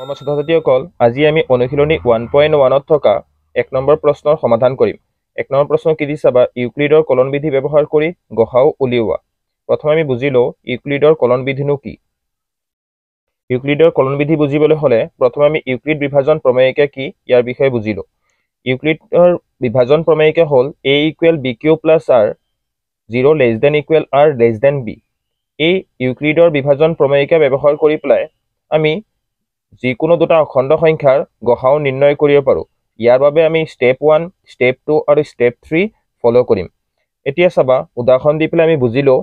মৰ্ম ছাত্ৰ আজি আমি অনুশীলনী ওৱান পইণ্ট ওৱানত থকা এক নম্বৰ প্ৰশ্নৰ সমাধান কৰিম এক নম্বৰ প্ৰশ্ন কি দি চাবা ইউক্লিডৰ কলন বিধি ব্যৱহাৰ কৰি গঢ়াও উলিওৱা প্ৰথমে আমি বুজি লওঁ ইউক্লিডৰ কলন বিধিনো কি ইউক্লিডৰ কলন বিধি বুজিবলৈ হ'লে প্ৰথমে আমি ইউক্লিড বিভাজন প্ৰমেয়িকা কি ইয়াৰ বিষয়ে বুজি লওঁ ইউক্লিডৰ বিভাজন প্ৰমেয়িকা হ'ল A equal B Q plus R zero' less than equal R less than B এই ইউক্লিডৰ বিভাজন প্ৰমেয়িকা ব্যৱহাৰ কৰি পেলাই আমি যিকোনো দুটা অখণ্ড সংখ্যাৰ গ সাও নিৰ্ণয় কৰিব পাৰোঁ ইয়াৰ বাবে আমি ষ্টেপ ওৱান ষ্টেপ টু আৰু ষ্টেপ থ্ৰী ফ'ল' কৰিম এতিয়া চাবা উদাহৰণ দি পেলাই আমি বুজিলোঁ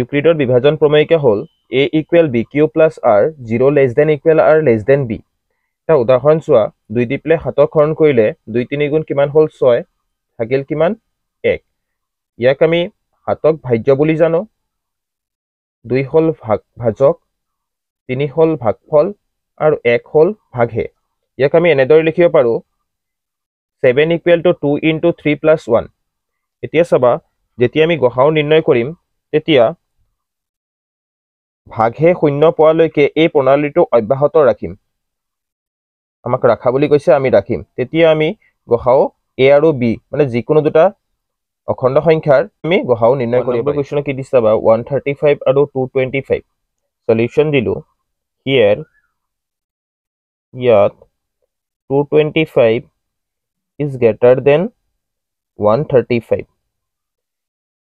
ইউক্ৰিটৰ বিভাজন প্ৰমেয়িকা হ'ল A equal B Q plus R zero' less than equal R less than B এটা উদাহৰণ চোৱা দুই দি পেলাই সাতক হৰণ কৰিলে দুই তিনিগুণ কিমান হ'ল ছয় থাকিল কিমান এক ইয়াক আমি সাতক ভাজ্য বুলি জানো দুই হ'ল ভাগ ভাজক তিনি হ'ল ভাগফল আৰু এক হ'ল ভাগহে ইয়াক আমি এনেদৰে লিখিব পাৰোঁ seven equal to two into three plus one এতিয়া চাবা যেতিয়া আমি গঢ়াও নিৰ্ণয় কৰিম তেতিয়া ভাগহে শূন্য পোৱালৈকে এই প্ৰণালীটো অব্যাহত ৰাখিম আমাক ৰাখা বুলি কৈছে আমি ৰাখিম তেতিয়া আমি গঢ়াও এ আৰু বি মানে যিকোনো দুটা অখণ্ড সংখ্যাৰ আমি গঢ়াও নিৰ্ণয় কৰিব কুৱেশ্যনত কি দিছা বা ওৱান থাৰ্টি ফাইভ আৰু টু টুৱেণ্টি ফাইভ চলিউশ্যন দিলোঁ হিয়েৰ ইয়াত 225 is greater than 135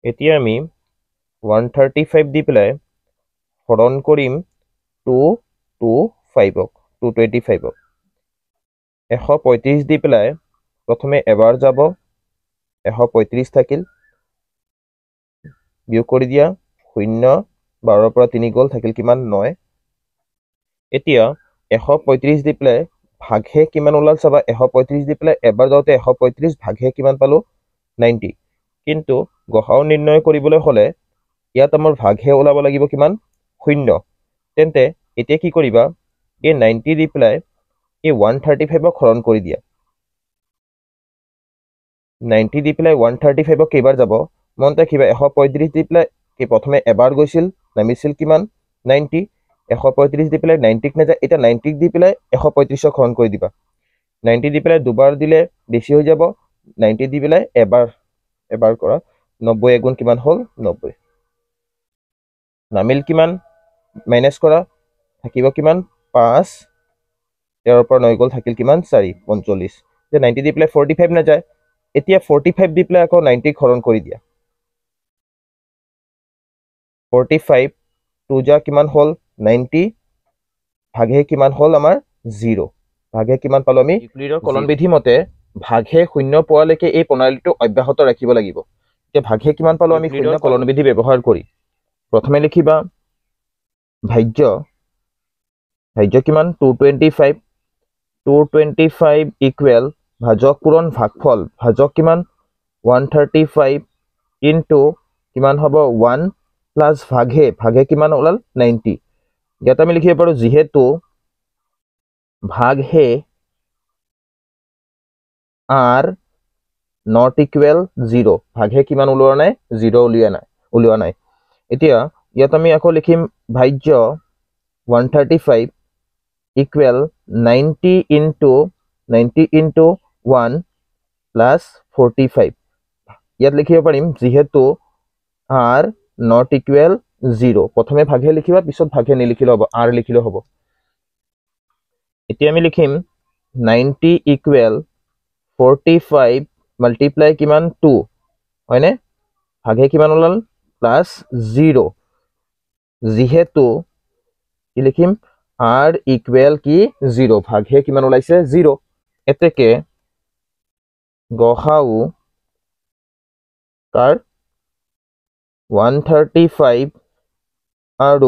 এতি আমি 135 দি পেলাই হরণ করিম 225 অক 225 অক 135 দি পেলাই প্রথমে এবার যাব 135 থাকিল বিয়োগ কৰি দিয়া 0 12 পৰা 3 গল থাকিল কিমান 9 এতিয়া এশ পঁয়ত্ৰিছ দি পেলাই ভাগহে কিমান ওলাল চাবা এশ পঁয়ত্ৰিছ দি পেলাই এবাৰ যাওঁতে এশ পঁয়ত্ৰিছ ভাগহে কিমান পালোঁ নাইণ্টি কিন্তু গ সাউ নিৰ্ণয় কৰিবলৈ হ'লে ইয়াত আমাৰ ভাগহে ওলাব লাগিব কিমান শূন্য তেন্তে এতিয়া কি কৰিবা এই নাইণ্টি দি পেলাই এই ওৱান থাৰ্টি ফাইভক হৰণ কৰি দিয়া নাইণ্টি দি পেলাই ওৱান থাৰ্টি ফাইভক কেইবাৰ যাব মনত ৰাখিবা এশ পঁয়ত্ৰিছ দি পেলাই প্ৰথমে এবাৰ গৈছিল নামিছিল কিমান নাইণ্টি এশ পঁয়ত্ৰিছ দি পেলাই নাইণ্টিক নাযায় এতিয়া নাইণ্টিক দি পেলাই এশ পঁয়ত্ৰিছক হৰণ কৰি দিবা নাইণ্টি দি পেলাই দুবাৰ দিলে বেছি হৈ যাব নাইণ্টি দি পেলাই এবাৰ এবাৰ কৰা নব্বৈ এগুণ কিমান হ'ল নব্বৈ নামিল কিমান মেনেজ কৰা থাকিব কিমান পাঁচ তেওঁৰ পৰা নৈ গ'ল থাকিল কিমান চাৰি পঞ্চল্লিছ এতিয়া নাইণ্টি দি পেলাই ফৰ্টি ফাইভ নাযায় এতিয়া ফৰ্টি ফাইভ দি পেলাই আকৌ নাইণ্টিক হৰণ কৰি দিয়া ফৰ্টি ফাইভ টু যা কিমান হ'ল নাইনটি ভাগে কিমান হল আমাৰ জিৰ' ভাগে কিমান পালো আমি কলম বিধি মতে ভাগে শূন্য পোৱালৈকে এই প্ৰণালীটো অব্যাহত ৰাখিব লাগিব এতিয়া ভাগে কিমান পালো আমি শূন্য বিধি ব্যৱহাৰ কৰি প্ৰথমে লিখিবা ভাগ্য ভাগ্য কিমান two twenty five two twenty five equal ভাজক পূৰণ ভাগফল ভাজক কিমান one thirty five into কিমান হ'ব ওৱান প্লাছ ভাগে ভাগে কিমান ওলাল নাইণ্টি ইয়াত আমি লিখিব পাৰোঁ যিহেতু ভাগহে আৰ নট ইকুৱেল জিৰ' ভাগহে কিমান ওলোৱা নাই জিৰ' উলিওৱা নাই উলিওৱা নাই এতিয়া ইয়াত আমি আকৌ লিখিম ভাজ্য one thirty five equal ninety into ninety into one plus forty five ইয়াত লিখিব পাৰিম যিহেতু আৰ নট ইকুৱেল জিৰ' প্ৰথমে ভাগে লিখিবা পিছত ভাগে নিলিখিলে হ'ব আৰ লিখিলে হ'ব এতিয়া আমি লিখিম ninety equal forty five multiply কিমান টু হয়নে ভাগে কিমান ওলাল প্লাছ জিৰ' যিহেতু কি লিখিম আৰ ইকুৱেল কি জিৰ' ভাগে কিমান ওলাইছে জিৰ' এতেকে গ সাউ ওৱান থাৰ্টি ফাইভ আৰু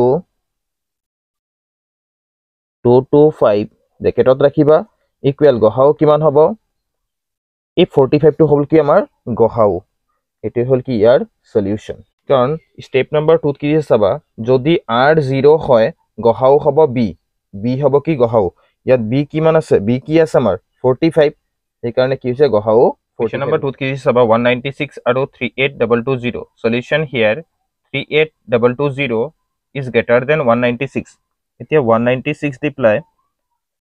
225 ব্ৰ্যাকেটত ৰাখিবা ইকুৱেল গহাও কিমান হ'ব ই 45 টো হ'ল কি আমাৰ গহাও এটো হ'ল কি ইয়াৰ সলিউচন কাৰণ ষ্টেপ নম্বৰ 2 কি হিচাপা যদি r 0 হয় গহাও হ'ব b b হ'ব কি গহাও ইয়াত b কিমান আছে b কি আছে আমাৰ 45 সেই কাৰণে কি হৈছে গহাও ফৰ্টি নম্বৰ টুত কি চাবা ওৱান নাইণ্টি চিক্স আৰু three eight is greater than 196. It is 196 deploy.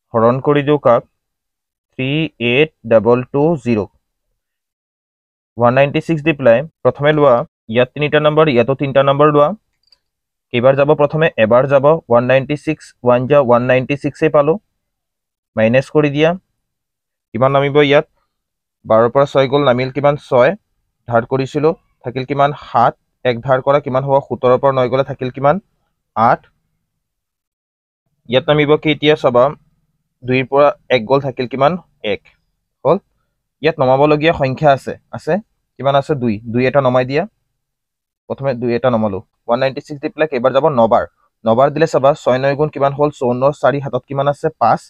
Horon 38220. 196 deploy. number. Yato tinta number. Dua. Ebar jabo prothome. Ebar jabo. 196. Wanja 196 palo. Minus koridia. Kiman namibo yat. Barapra soy gol namil kiman soy. Hard কিমান হওয়া 17 পর 9 গলে থাকিল কিমান আঠ ইয়াত নামিব কি এতিয়া চাবা দুইৰ পৰা এক গ'ল থাকিল কিমান এক হ'ল ইয়াত নমাবলগীয়া সংখ্যা আছে আছে কিমান আছে দুই দুই এটা নমাই দিয়া প্ৰথমে দুই এটা নমালো ওৱান নাইণ্টি ছিক্স দি পেলাই কেইবাৰ যাব নবাৰ নবাৰ দিলে চাবা ছয় নয় গুণ কিমান হ'ল চৌৱন্ন চাৰি হাতত কিমান আছে পাঁচ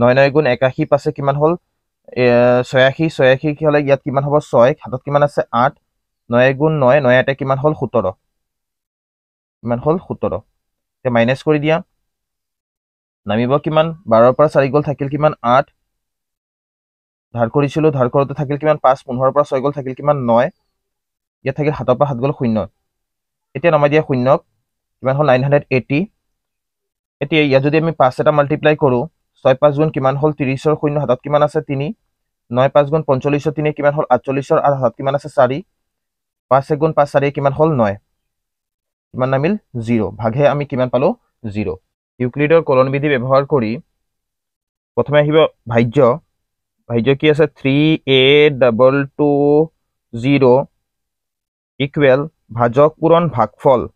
নয় নয় গুণ একাশী পাছে কিমান হ'ল ছয়াশী ছয়াশী হ'লে ইয়াত কিমান হ'ব ছয় হাতত কিমান আছে আঠ নয় গুণ নয় নয় এটা কিমান হ'ল সোতৰ কিমান হ'ল সোতৰ এতিয়া মাইনাছ কৰি দিয়া নামিব কিমান বাৰৰ পৰা চাৰি গ'ল থাকিল কিমান আঠ ধাৰ কৰিছিলোঁ ধাৰ কৰোঁতে থাকিল কিমান পাঁচ পোন্ধৰৰ পৰা ছয় গ'ল থাকিল কিমান ন ইয়াত থাকিল সাতৰ পৰা সাত গ'ল শূন্য এতিয়া নমাই দিয়া শূন্যক কিমান হ'ল নাইন হাণ্ড্ৰেড এইটি এতিয়া ইয়াত যদি আমি পাঁচ এটা মাল্টিপ্লাই কৰোঁ ছয় পাঁচ গুণ কিমান হ'ল ত্ৰিছৰ শূন্য হাতত কিমান আছে তিনি ন পাঁচ গুণ পঞ্চল্লিছৰ তিনি কিমান হ'ল আঠচল্লিছৰ আৰু হাতত কিমান আছে চাৰি পাঁচ এক গুণ পাঁচ চাৰি কিমান হ'ল নয় কিমান নামিল জিৰ' ভাগে আমি কিমান পালোঁ জিৰ' ইউক্লিডৰ কলনবিধি ব্যৱহাৰ কৰি প্ৰথমে আহিব ভাজ্য ভাজ্য কি আছে three eight double two zero' equal ভাজক পূৰণ ভাগফল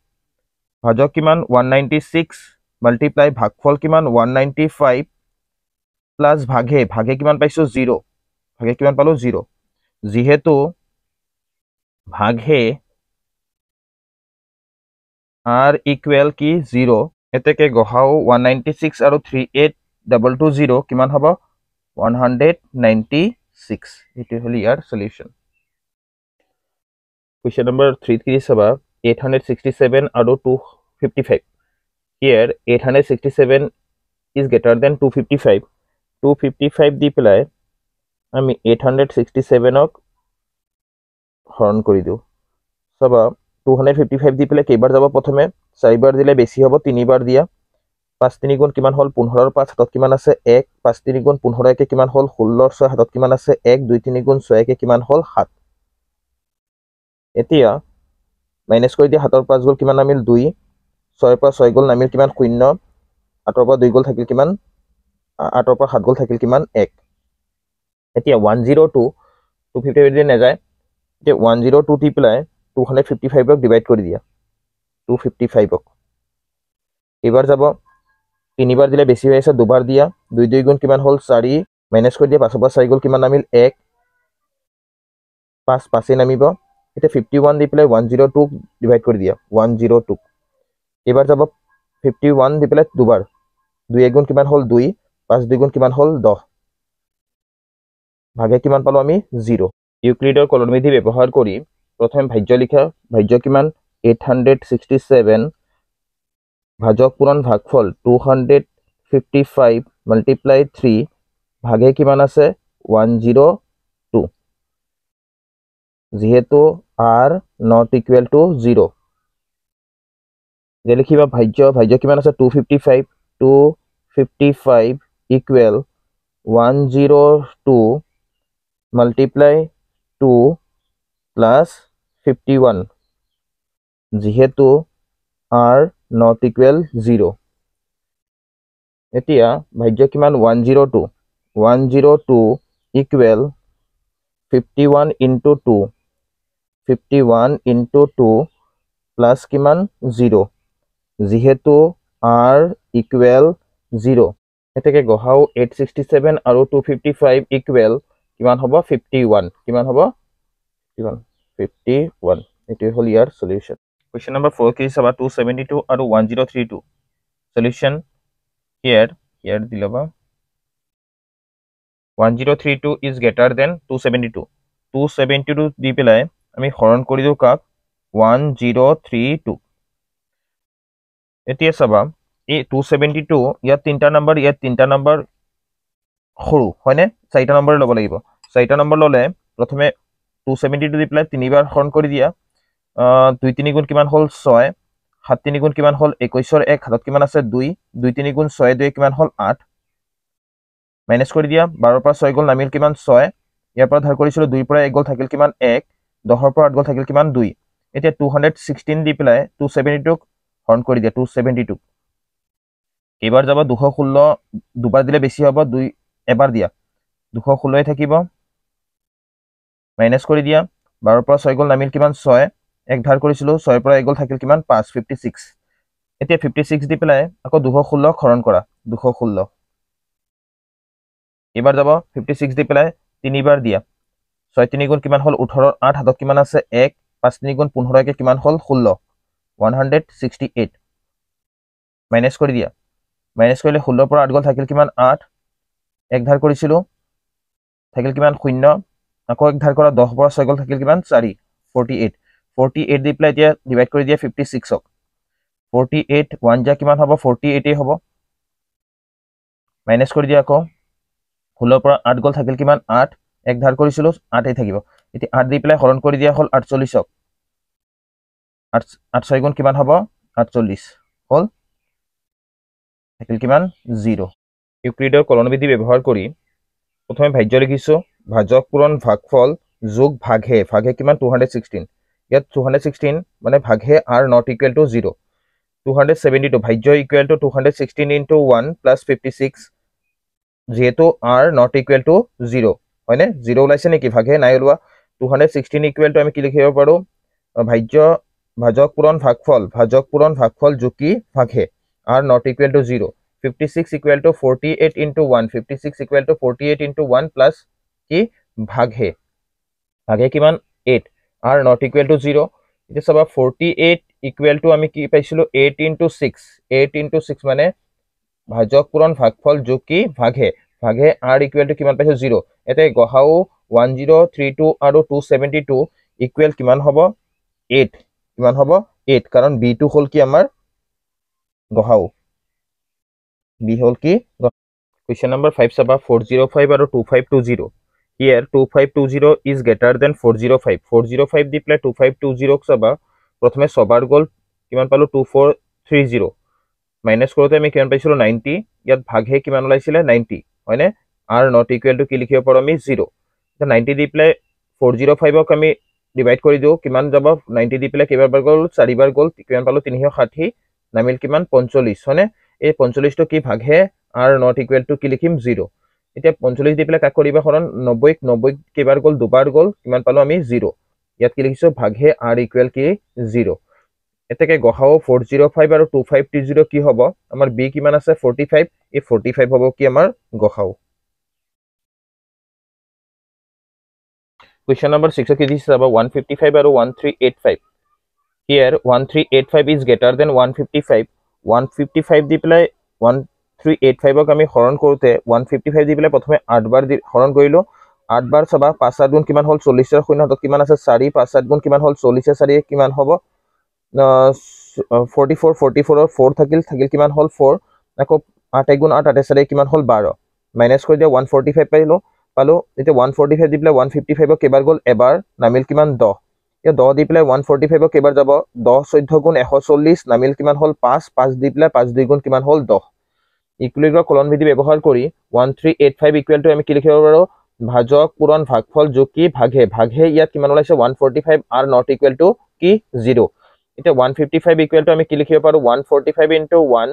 ভাজক কিমান ওৱান নাইণ্টি ছিক্স মাল্টিপ্লাই ভাগফল কিমান ওৱান নাইণ্টি ফাইভ প্লাছ ভাগে ভাগে কিমান পাইছোঁ জিৰ' ভাগে কিমান পালোঁ জিৰ' যিহেতু ভাগে আর ইকুয়াল কি জিরো এতেকে গহাও ওয়ান নাইনটি সিক্স আর three eight double two zero কি হব ওয়ান হান্ড্রেড নাইনটি সিক্স এটি হল ইয়ার solution question number three three সবা এইট হান্ড্রেড সিক্সটি সেভেন আর two fifty five here eight hundred sixty seven is greater than two fifty five two fifty five দি পেলাই আমি এইট হান্ড্রেড সিক্সটি সেভেনক হরণ করে দিও সবা টু হাণ্ড্ৰেড ফিফটি ফাইভ দি পেলাই কেইবাৰ যাব প্ৰথমে চাৰিবাৰ দিলে বেছি হ'ব তিনিবাৰ দিয়া পাঁচ তিনি গুণ কিমান হ'ল পোন্ধৰৰ পাঁচ হাতত কিমান আছে এক পাঁচ তিনি গুণ পোন্ধৰ একে কিমান হ'ল ষোল্লৰ ছয় হাতত কিমান আছে এক দুই তিনি গুণ ছয় একে কিমান হ'ল সাত এতিয়া মাইনাচ কৰি দিয়া সাতৰ পাঁচ গ'ল কিমান নামিল দুই ছয়ৰ পৰা ছয় গ'ল নামিল কিমান শূন্য আঠৰ পৰা দুই গ'ল থাকিল কিমান আঠৰ পৰা সাত গ'ল থাকিল কিমান এক এতিয়া one zero' two two fifty five দিলে নাযায় এতিয়া ওৱান জিৰ' টু দি পেলাই টু হাণ্ড্ৰেড ফিফটি ফাইভক ডিভাইড কৰি দিয়া টু ফিফটি ফাইভক এইবাৰ যাব তিনিবাৰ দিলে বেছি হৈ আছে দুবাৰ দিয়া দুই দুই গুণ কিমান হ'ল চাৰি মেনেজ কৰি দিয়া পাঁচৰ পৰা চাৰি গ'ল কিমান নামিল এক পাঁচ পাঁচেই নামিব এতিয়া ফিফটি ওৱান দি পেলাই ওৱান জিৰ' টুক ডিভাইড কৰি দিয়া ওৱান জিৰ' টুক এইবাৰ যাব ফিফটি ওৱান দি পেলাই দুবাৰ দুই এক গুণ কিমান হ'ল দুই পাঁচ দুই গুণ কিমান হ'ল দহ ভাগে কিমান পালোঁ আমি জিৰ' ইউক্লিডৰ কলনবিধি ব্যৱহাৰ কৰি प्रथम भाज्य लिखा भाज्य कि एट हाण्ड्रेड सिक्सटी सेवेन भाजक पूरण भागफल two hundred fifty five multiply three भागे कि वन जिरो टू जीतु R not equal to zero जे लिखा भाज्य भाज्य कि two fifty five two fifty five equal one zero two multiply two plus 51 जिहेतु r not equal 0 एतिया भाज्य किमान 102 102 equal 51 into 2 51 into 2 plus किमान 0 जिहेतु r equal 0 एतेके गहाओ 867 आरो 255 equal किमान हबा 51 किमान हबा 51 51 it will your solution question number 4 k is about 272 or 1032 solution here here the lava 1032 is greater than 272 272 d pilai i mean horan kori do kak 1032 it is about a 272 yet tinta number yet tinta number who when a number lobo label number lole প্রথমে two seventy two দি পেলাই তিনিবাৰ হৰণ কৰি দিয়া দুই তিনি গুণ কিমান হ'ল ছয় সাত তিনি গুণ কিমান হ'ল একৈছৰ এক হাতত কিমান আছে দুই দুই তিনি গুণ ছয় দুই কিমান হ'ল আঠ মাইনাছ কৰি দিয়া বাৰৰ পৰা ছয় গ'ল নামিল কিমান ছয় ইয়াৰ পৰা ধাৰ কৰিছিলোঁ দুইৰ পৰা এক গ'ল থাকিল কিমান এক দহৰ পৰা আঠ গ'ল থাকিল কিমান দুই এতিয়া টু হাণ্ড্ৰেড ছিক্সটিন দি পেলাই টু ছেভেণ্টি টুক হৰণ কৰি দিয়া টু ছেভেণ্টি টুক এইবাৰ যাব দুশ ষোল্ল দুবাৰ দিলে বেছি হ'ব দুই এবাৰ দিয়া দুশ ষোল্লই থাকিব মাইনাস কৰি দিয়া বাৰৰ পৰা ছয় গ'ল নামিল কিমান ছয় এক ভাৰ কৰিছিলোঁ ছয়ৰ পৰা এক গ'ল থাকিল কিমান পাঁচ ফিফটি ছিক্স এতিয়া ফিফটি ছিক্স দি পেলাই আকৌ দুশ ষোল্ল খৰণ কৰা দুশ ষোল্ল এইবাৰ যাব ফিফটি ছিক্স দি পেলাই তিনিবাৰ দিয়া ছয় তিনি গুণ কিমান হ'ল ওঠৰ আঠ হাতত কিমান আছে এক পাঁচ তিনি গুণ পোন্ধৰকে কিমান হ'ল ষোল্ল one hundred sixty eight minus কৰি দিয়া মাইনাছ কৰিলে ষোল্লৰ পৰা আঠ গ'ল থাকিল কিমান আঠ এক ধাৰ কৰিছিলোঁ থাকিল কিমান শূন্য আকৌ এক ধাৰ কৰা দহ পৰা ছয় গ'ল থাকিল কিমান চাৰি ফৰ্টি এইট ফৰ্টি এইট দি পেলাই এতিয়া ডিভাইড কৰি দিয়ে ফিফটি ছিক্সক ফৰ্টি এইট ওৱান যা কিমান হ'ব ফৰ্টি এইটেই হ'ব মাইনাছ কৰি দিয়ে আকৌ ষোল্লৰ পৰা আঠ গ'ল থাকিল কিমান আঠ এক ধাৰ কৰিছিলোঁ আঠেই থাকিব এতিয়া আঠ দি পেলাই হৰণ কৰি দিয়া হ'ল আঠচল্লিছক আঠ আঠ ছয় গুণ কিমান হ'ব আঠচল্লিছ হ'ল থাকিল কিমান জিৰ' ইউক্ৰিডৰ কলনবিধি ব্যৱহাৰ কৰি প্ৰথমে ভাৰ্য লিখিছোঁ ভাজক পূৰণ ভাগফল যোগ ভাগহে ভাগহে কিমান টু হাণ্ড্ৰেড ছিক্সটিন ইয়াত টু হাণ্ড্ৰেড ছিক্সটিন মানে ভাগহে R not equal to zero' two hundred seventy two ভাজ্য equal to two hundred sixteen into one plus fifty six যিহেতু R not equal to zero' হয়নে জিৰ' ওলাইছে নেকি ভাগহে নাই ওলোৱা two hundred sixteen equal to আমি কি লিখিব পাৰোঁ ভাজ্য ভাজক পূৰণ ভাগফল ভাজক পূৰণ ভাগফল জোকি ভাগহে R not equal to zero' fifty six equal to forty eight into one fifty six equal to forty eight into one plus কি ভাগে ভাগে কিমান eight R not equal to zero' এতিয়া চাবা ফৰ্টি এইট ইকুৱেল টু আমি কি পাইছিলো eight into six eight into six মানে ভাজক পূৰণ ভাগ ফল যোগ কি ভাগে ভাগে আৰ ইকুৱেল টু কি পাইছো জিৰ' এতে গহাও ওৱান জিৰ' থ্ৰী টু আৰু টু সেভেন্টি টু ইকুৱেল কিমান হব এইট কিমান হব এইট কাৰণ বি টু হল কি আমাৰ গহাও বি হল কি কুৱেশ্যন নম্বৰ ফাইভ চাবা ফ'ৰ জিৰ' ফাইভ আৰু two five two zero' here 2520 is greater than 405 405 দি প্লে 2520 সবা প্রথমে সবার গোল কিমান পালো 2430 মাইনাস কৰোতে আমি কিমান পাইছিলো 90 ইয়াত ভাগহে কিমান লাইছিলে 90 হয়নে r not equal to কি লিখিও পৰ আমি 0 তে 90 দি প্লে 405 ক আমি ডিভাইড কৰি দিও কিমান যাব 90 দি প্লে কিবাৰ গোল চাৰিবাৰ গোল কিমান পালো 360 নামিল কিমান 45 হয়নে এই 45 টো কি ভাগহে r not equal to কি লিখিম 0 এতিয়া পঞ্চল্লিছ দি পেলাই কাক কৰিব হৰণ নব্বৈক নব্বৈক কেইবাৰ গ'ল দুবাৰ গ'ল কিমান পালোঁ আমি জিৰ' ইয়াত কি লিখিছোঁ ভাগহে আৰ ইকুৱেল কি জিৰ' এতেকে গ ফ'ৰ জিৰ' ফাইভ আৰু টু ফাইভ টু জিৰ' কি হ'ব আমাৰ বি কিমান আছে ফৰ্টি ফাইভ এই ফৰ্টি ফাইভ হ'ব কি আমাৰ গ কুৱেশ্যন নম্বৰ ছিক্সত কি দিছে চাব ওৱান ফিফটি ফাইভ আৰু one three eight five here one three eight five is greater than one fifty five one fifty five দি পেলাই ওৱান থ্ৰী এইট ফাইভক আমি হৰণ কৰোঁতে ওৱান ফিফটি ফাইভ দি পেলাই প্ৰথমে আঠবাৰ দি হৰণ কৰিলোঁ আঠবাৰ চাবা পাঁচ সাত গুণ কিমান হ'ল চল্লিছে শূন্য হাতত কিমান আছে চাৰি পাঁচ সাত গুণ কিমান হ'ল চল্লিছে চাৰিয়ে কিমান হ'ব ফৰ্টি ফ'ৰ ফৰ্টি ফ'ৰৰ ফ'ৰ থাকিল থাকিল কিমান হ'ল ফ'ৰ আকৌ আঠ এক গুণ আঠ আঠে চাৰিয়ে কিমান হ'ল বাৰ মাইনাছ কৰি দিয়া ওৱান ফৰ্টি ফাইভ পাৰিলোঁ পালোঁ এতিয়া ওৱান ফৰ্টি ফাইভ দি পেলাই ওৱান ফিফটি ফাইভক কেইবাৰ গ'ল এবাৰ নামিল কিমান দহ এতিয়া দহ দি পেলাই ওৱান ফৰ্টি ফাইভক কেইবাৰ যাব দহ চৈধ্য গুণ এশ চল্লিছ নামিল কিমান হ'ল পাঁচ পাঁচ দি পেলাই পাঁচ দুই গুণ কিমান হ'ল দহ ইকুলিগ কলন বিধি ব্যৱহাৰ কৰি one three eight five equal to আমি কি লিখিব পাৰোঁ ভাজক পূৰণ ভাগফল জোকি ভাগে ভাগে ইয়াত কিমান ওলাইছে one forty five R not equal to কি জিৰ' এতিয়া ওৱান ফিফটি ফাইভ ইকুৱেলটো আমি কি লিখিব পাৰোঁ one forty five into one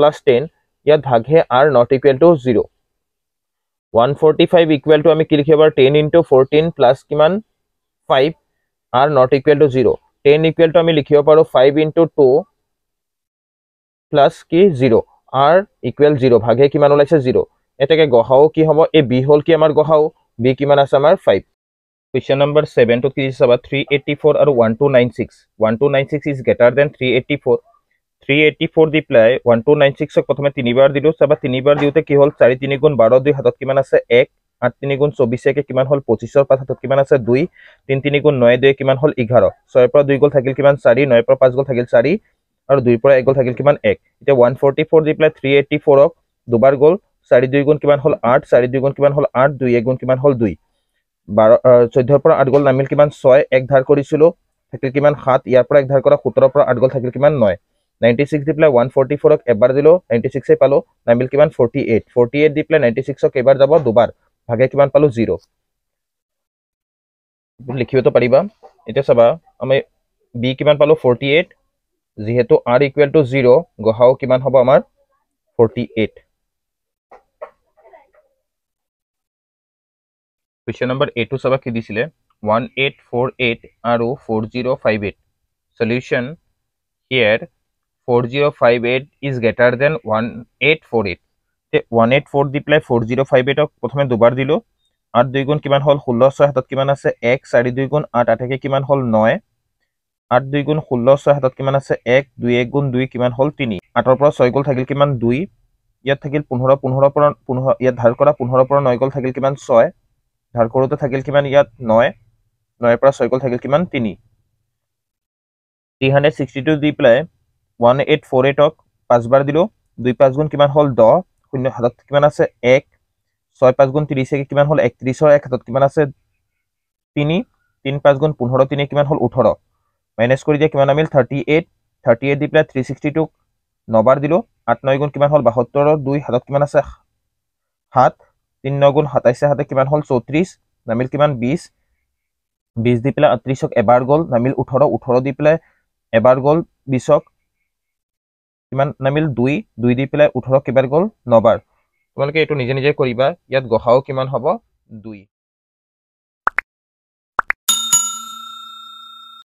plus ten ইয়াত ভাগহে R not equal to zero' one forty five equal to আমি কি লিখিব পাৰোঁ টেন ইন্টু ফ'ৰ্টিন প্লাছ কিমান five R not equal to zero' ten equal to আমি লিখিব পাৰোঁ ফাইভ ইন্টু টু প্লাছ কি জিৰ' আর ইকুয়াল জিরো ভাগে কি ওলাইছে জিরো এটাকে গহাও কি হব এ বি হল কি আমার গহাও বি কি আছে আমার five question number seven two কি চাবা থ্রি এইটি ফোর আর one two nine six one two nine six is greater than three eighty four three eighty four দি প্লাই ওয়ান টু নাইন সিক্সক প্রথমে তিনবার দিল চাবা তিনবার দিওতে কি হল চারি তিন গুণ বারো দুই হাতত কি আছে এক আট তিন গুণ চব্বিশ একে কি হল পঁচিশের পাঁচ হাতত কি আছে দুই তিন তিন গুণ নয় দুয়ে কি হল এগারো ছয়ের পর দুই গোল থাকিল কি চারি নয় পর পাঁচ গোল থাকিল চারি আৰু দুইৰ পৰা এক গ'ল থাকিল কিমান এক এতিয়া ওৱান ফৰ্টি ফ'ৰ দি পেলাই থ্ৰী এইটি ফ'ৰক দুবাৰ গ'ল চাৰি দুই গুণ কিমান হ'ল আঠ চাৰি দুই গুণ কিমান হ'ল আঠ দুই এক গুণ কিমান হ'ল দুই বাৰ চৈধ্যৰ পৰা আঠ গ'ল নামিল কিমান ছয় এক ধাৰ কৰিছিলোঁ থাকিল কিমান সাত ইয়াৰ পৰা এক ধাৰ কৰা সোতৰৰ পৰা আঠ গ'ল থাকিল কিমান নয় নাইণ্টি ছিক্স দি পেলাই ওৱান ফৰ্টি ফ'ৰক এবাৰ দিলোঁ নাইণ্টি ছিক্সেই পালোঁ নামিল কিমান ফৰ্টি এইট ফৰ্টি এইট দি পেলাই নাইণ্টি ছিক্সক এইবাৰ যাব দুবাৰ ভাগে কিমান পালোঁ জিৰ' লিখিব পাৰিবা এতিয়া চাবা আমি বি কিমান পালোঁ ফৰ্টি এইট যিহেতু আৰ ইকুৱেল টু জিৰো গহাও কিমান হব আমাৰ ফৰ্টি এইট কুৱেশ্যন নম্বৰ এইটো চাবা কি দিছিলে ওৱান এইট ফ'ৰ এইট আৰু four zero' five eight solution here four zero' five eight is greater than one eight four eight one eight four দি পেলাই ফ'ৰ জিৰ' ফাইভ এইটক প্ৰথমে দুবাৰ দিলোঁ আঠ দুই গুণ কিমান হল ষোল্ল ছয় হাতত কিমান আছে এক চাৰি দুই গুণ আঠ আঠাকে কিমান হল নয় আঠ দুই গুণ ষোল্ল ছয় হাতত কিমান আছে এক দুই এক গুণ দুই কিমান হ'ল তিনি আঠৰ পৰা ছয় গ'ল থাকিল কিমান দুই ইয়াত থাকিল পোন্ধৰ পোন্ধৰৰ পৰা পোন্ধৰ ইয়াত ধাৰ কৰা পোন্ধৰৰ পৰা নয় গ'ল থাকিল কিমান ছয় ধাৰ কৰোঁতে থাকিল কিমান ইয়াত নয় নয়ৰ পৰা ছয় গ'ল থাকিল কিমান তিনি থ্ৰী হাণ্ড্ৰেড ছিক্সটি টু দি পেলাই ওৱান এইট ফ'ৰ এইটক পাঁচবাৰ দিলোঁ দুই পাঁচ গুণ কিমান হ'ল দহ শূন্য হাতত কিমান আছে এক ছয় পাঁচ গুণ ত্ৰিছ একে কিমান হ'ল একত্ৰিছৰ এক হাতত কিমান আছে তিনি তিনি পাঁচ গুণ পোন্ধৰ তিনি কিমান হ'ল ওঠৰ মাইনাস কৰি দিয়া কিমান আমিল থাৰ্টি এইট থাৰ্টি এইট দি পেলাই থ্ৰী ছিক্সটিটোক নবাৰ দিলোঁ আঠ নয় গুণ কিমান হ'ল বাসত্তৰ দুই হাতত কিমান আছে সাত তিনি ন গুণ সাতাইছে হাতে কিমান হ'ল চৌত্ৰিছ নামিল কিমান বিছ বিছ দি পেলাই ত্ৰিছক এবাৰ গ'ল নামিল ওঠৰ ওঠৰ দি পেলাই এবাৰ গ'ল বিছক কিমান নামিল দুই দুই দি পেলাই ওঠৰক কেইবাৰ গ'ল নবাৰ তোমালোকে এইটো নিজে নিজে কৰিবা ইয়াত গ কিমান হ'ব দুই